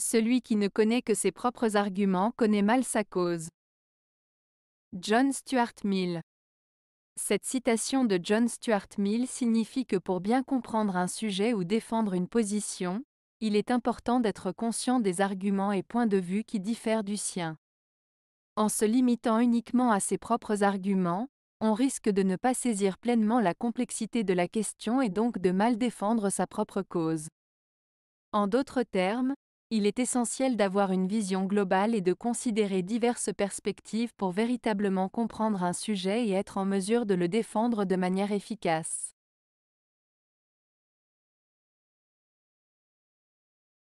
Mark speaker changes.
Speaker 1: Celui qui ne connaît que ses propres arguments connaît mal sa cause. John Stuart Mill Cette citation de John Stuart Mill signifie que pour bien comprendre un sujet ou défendre une position, il est important d'être conscient des arguments et points de vue qui diffèrent du sien. En se limitant uniquement à ses propres arguments, on risque de ne pas saisir pleinement la complexité de la question et donc de mal défendre sa propre cause. En d'autres termes, il est essentiel d'avoir une vision globale et de considérer diverses perspectives pour véritablement comprendre un sujet et être en mesure de le défendre de manière efficace.